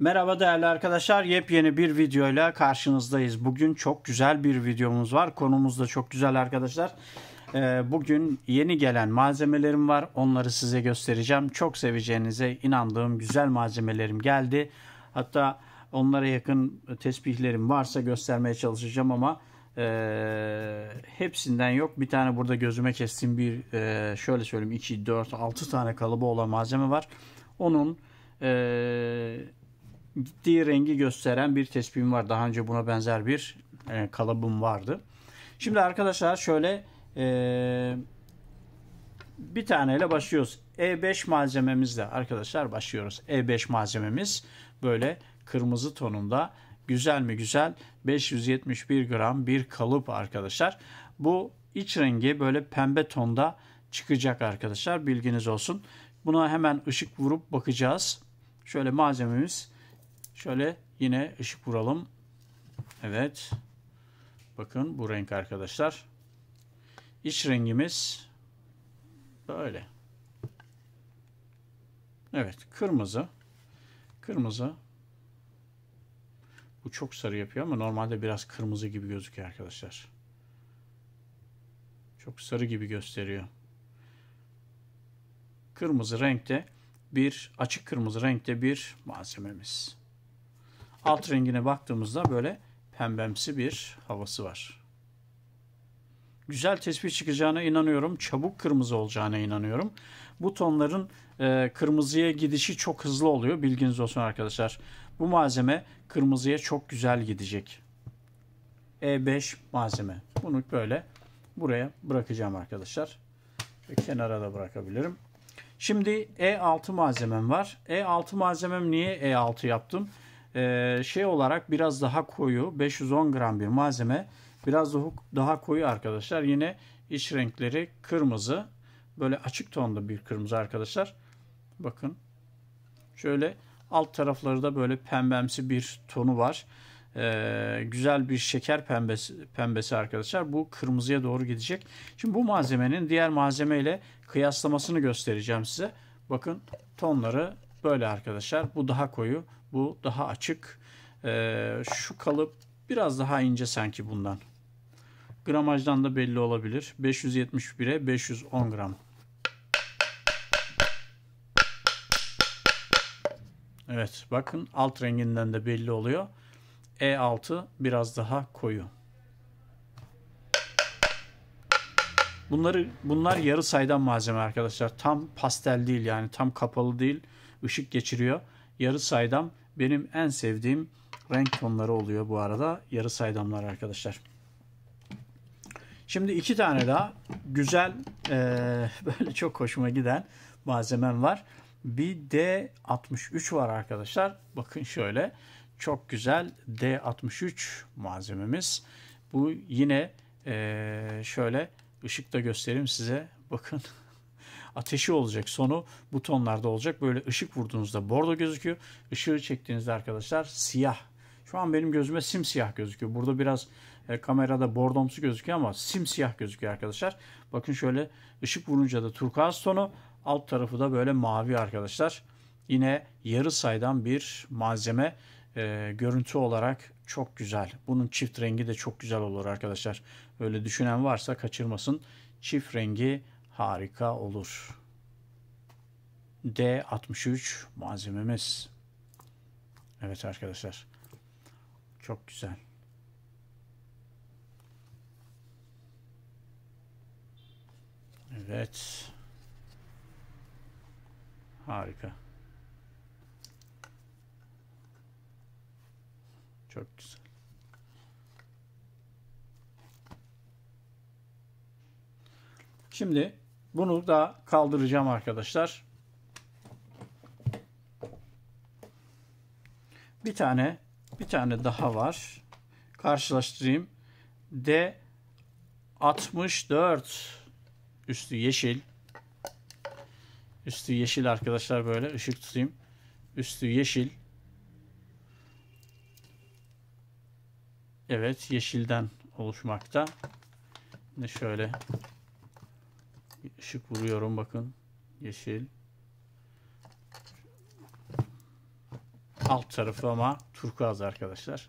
Merhaba değerli arkadaşlar. Yepyeni bir videoyla karşınızdayız. Bugün çok güzel bir videomuz var. Konumuz da çok güzel arkadaşlar. Ee, bugün yeni gelen malzemelerim var. Onları size göstereceğim. Çok seveceğinize inandığım güzel malzemelerim geldi. Hatta onlara yakın tesbihlerim varsa göstermeye çalışacağım ama e, hepsinden yok. Bir tane burada gözüme kestiğim bir e, şöyle söyleyeyim 2, 4, 6 tane kalıbı olan malzeme var. Onun eee gittiği rengi gösteren bir tespihim var. Daha önce buna benzer bir e, kalıbım vardı. Şimdi arkadaşlar şöyle e, bir taneyle başlıyoruz. E5 malzememizle arkadaşlar başlıyoruz. E5 malzememiz böyle kırmızı tonunda güzel mi güzel 571 gram bir kalıp arkadaşlar. Bu iç rengi böyle pembe tonda çıkacak arkadaşlar bilginiz olsun. Buna hemen ışık vurup bakacağız. Şöyle malzememiz Şöyle yine ışık vuralım. Evet. Bakın bu renk arkadaşlar. İç rengimiz böyle. Evet kırmızı. Kırmızı. Bu çok sarı yapıyor ama normalde biraz kırmızı gibi gözüküyor arkadaşlar. Çok sarı gibi gösteriyor. Kırmızı renkte bir açık kırmızı renkte bir malzememiz. Alt rengine baktığımızda böyle pembemsi bir havası var. Güzel tespih çıkacağına inanıyorum. Çabuk kırmızı olacağına inanıyorum. Bu tonların e, kırmızıya gidişi çok hızlı oluyor. Bilginiz olsun arkadaşlar. Bu malzeme kırmızıya çok güzel gidecek. E5 malzeme. Bunu böyle buraya bırakacağım arkadaşlar. Ve kenara da bırakabilirim. Şimdi E6 malzemem var. E6 malzemem niye E6 yaptım? Ee, şey olarak biraz daha koyu 510 gram bir malzeme. Biraz daha, koyu arkadaşlar. Yine iç renkleri kırmızı. Böyle açık tonda bir kırmızı arkadaşlar. Bakın. Şöyle alt tarafları da böyle pembemsi bir tonu var. Ee, güzel bir şeker pembesi, pembesi arkadaşlar. Bu kırmızıya doğru gidecek. Şimdi bu malzemenin diğer malzemeyle kıyaslamasını göstereceğim size. Bakın tonları böyle arkadaşlar. Bu daha koyu. Bu daha açık. Ee, şu kalıp biraz daha ince sanki bundan. Gramajdan da belli olabilir. 571'e 510 gram. Evet bakın alt renginden de belli oluyor. E6 biraz daha koyu. Bunları bunlar yarı saydam malzeme arkadaşlar. Tam pastel değil yani tam kapalı değil. Işık geçiriyor. Yarı saydam benim en sevdiğim renk tonları oluyor bu arada yarı saydamlar arkadaşlar. Şimdi iki tane daha güzel e, böyle çok hoşuma giden malzemem var. Bir D63 var arkadaşlar. Bakın şöyle çok güzel D63 malzememiz. Bu yine e, şöyle ışıkta göstereyim size. Bakın ateşi olacak sonu butonlarda olacak. Böyle ışık vurduğunuzda bordo gözüküyor. Işığı çektiğinizde arkadaşlar siyah. Şu an benim gözüme simsiyah gözüküyor. Burada biraz e, kamerada bordomsu gözüküyor ama simsiyah gözüküyor arkadaşlar. Bakın şöyle ışık vurunca da turkuaz tonu. Alt tarafı da böyle mavi arkadaşlar. Yine yarı saydam bir malzeme e, görüntü olarak çok güzel. Bunun çift rengi de çok güzel olur arkadaşlar. Öyle düşünen varsa kaçırmasın. Çift rengi harika olur. D63 malzememiz. Evet arkadaşlar. Çok güzel. Evet. Harika. Çok güzel. Şimdi bunu da kaldıracağım arkadaşlar. Bir tane bir tane daha var. Karşılaştırayım. D 64 üstü yeşil. Üstü yeşil arkadaşlar böyle ışık tutayım. Üstü yeşil. Evet yeşilden oluşmakta. Şimdi şöyle Işık vuruyorum bakın. Yeşil. Alt tarafı ama turkuaz arkadaşlar.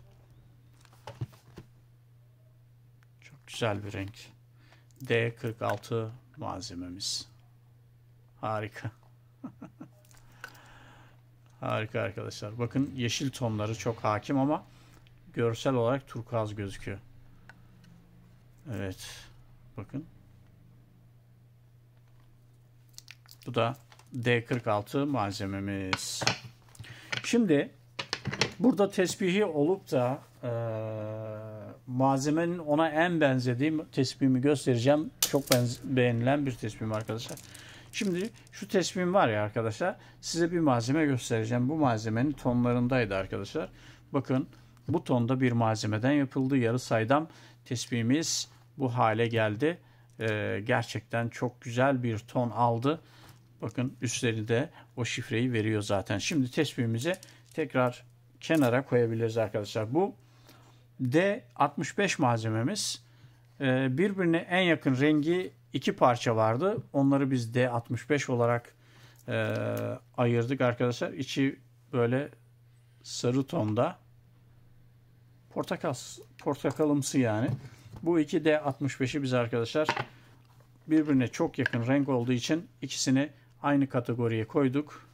Çok güzel bir renk. D46 malzememiz. Harika. Harika arkadaşlar. Bakın yeşil tonları çok hakim ama görsel olarak turkuaz gözüküyor. Evet. Bakın. Bu da D46 malzememiz. Şimdi burada tesbihi olup da e, malzemenin ona en benzediği tesbihimi göstereceğim. Çok beğenilen bir tesbihim arkadaşlar. Şimdi şu tesbihim var ya arkadaşlar size bir malzeme göstereceğim. Bu malzemenin tonlarındaydı arkadaşlar. Bakın bu tonda bir malzemeden yapıldı. Yarı saydam tesbihimiz bu hale geldi. Ee, gerçekten çok güzel bir ton aldı. Bakın üstleri de o şifreyi veriyor zaten. Şimdi tespihimizi tekrar kenara koyabiliriz arkadaşlar. Bu D65 malzememiz. Ee, birbirine en yakın rengi iki parça vardı. Onları biz D65 olarak e, ayırdık arkadaşlar. İçi böyle sarı tonda. Portakal, portakalımsı yani. Bu iki D65'i biz arkadaşlar birbirine çok yakın renk olduğu için ikisini aynı kategoriye koyduk.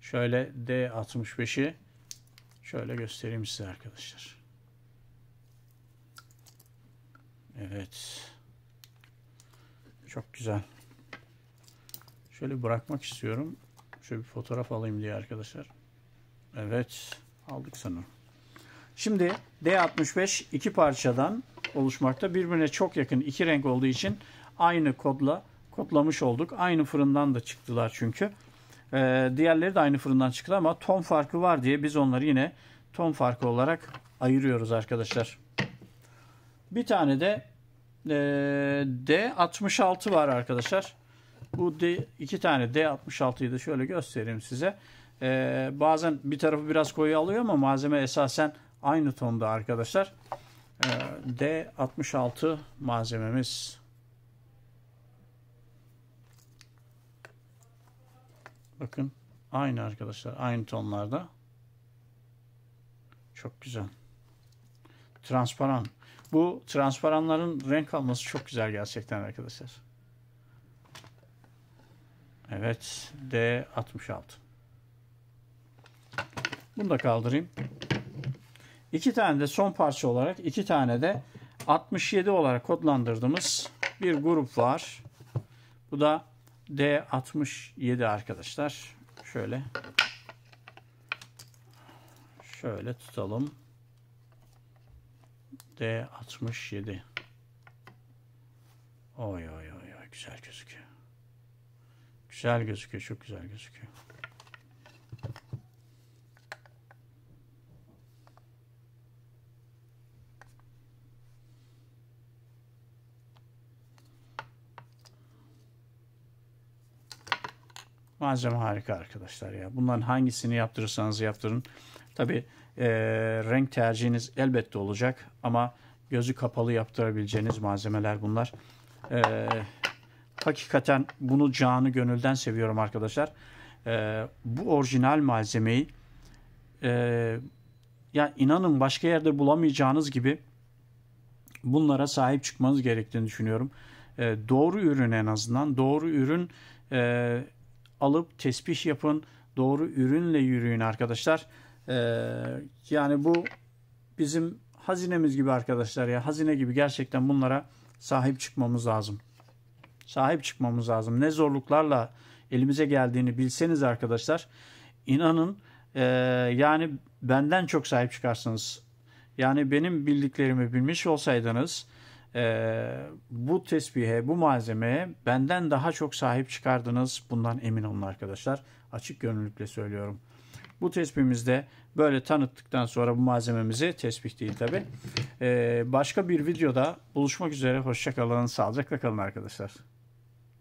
Şöyle D65'i şöyle göstereyim size arkadaşlar. Evet. Çok güzel. Şöyle bırakmak istiyorum. Şöyle bir fotoğraf alayım diye arkadaşlar. Evet. Aldık sanırım. Şimdi D65 iki parçadan oluşmakta. Birbirine çok yakın iki renk olduğu için aynı kodla kodlamış olduk. Aynı fırından da çıktılar çünkü. Ee, diğerleri de aynı fırından çıktı ama ton farkı var diye biz onları yine ton farkı olarak ayırıyoruz arkadaşlar. Bir tane de e, D66 var arkadaşlar. Bu D, iki tane D66'yı da şöyle göstereyim size. Ee, bazen bir tarafı biraz koyu alıyor ama malzeme esasen aynı tonda arkadaşlar. Ee, D66 malzememiz. Bakın aynı arkadaşlar. Aynı tonlarda. Çok güzel. Transparan. Bu transparanların renk alması çok güzel gerçekten arkadaşlar. Evet. D66. Bunu da kaldırayım. İki tane de son parça olarak iki tane de 67 olarak kodlandırdığımız bir grup var. Bu da D67 arkadaşlar. Şöyle. Şöyle tutalım. D67. Oy oy oy oy güzel gözüküyor. Güzel gözüküyor, çok güzel gözüküyor. Malzeme harika arkadaşlar ya. Bunların hangisini yaptırırsanız yaptırın. Tabi e, renk tercihiniz elbette olacak ama gözü kapalı yaptırabileceğiniz malzemeler bunlar. E, hakikaten bunu canı gönülden seviyorum arkadaşlar. E, bu orijinal malzemeyi e, ya inanın başka yerde bulamayacağınız gibi bunlara sahip çıkmanız gerektiğini düşünüyorum. E, doğru ürün en azından. Doğru ürün e, alıp tespiş yapın. Doğru ürünle yürüyün arkadaşlar. Ee, yani bu bizim hazinemiz gibi arkadaşlar ya. Hazine gibi gerçekten bunlara sahip çıkmamız lazım. Sahip çıkmamız lazım. Ne zorluklarla elimize geldiğini bilseniz arkadaşlar inanın e, yani benden çok sahip çıkarsınız. Yani benim bildiklerimi bilmiş olsaydınız e, bu tesbihe, bu malzemeye benden daha çok sahip çıkardınız. Bundan emin olun arkadaşlar. Açık gönüllülükle söylüyorum. Bu tesbihimizde böyle tanıttıktan sonra bu malzememizi tesbih değil tabi. E, ee, başka bir videoda buluşmak üzere. Hoşçakalın, sağlıcakla kalın arkadaşlar.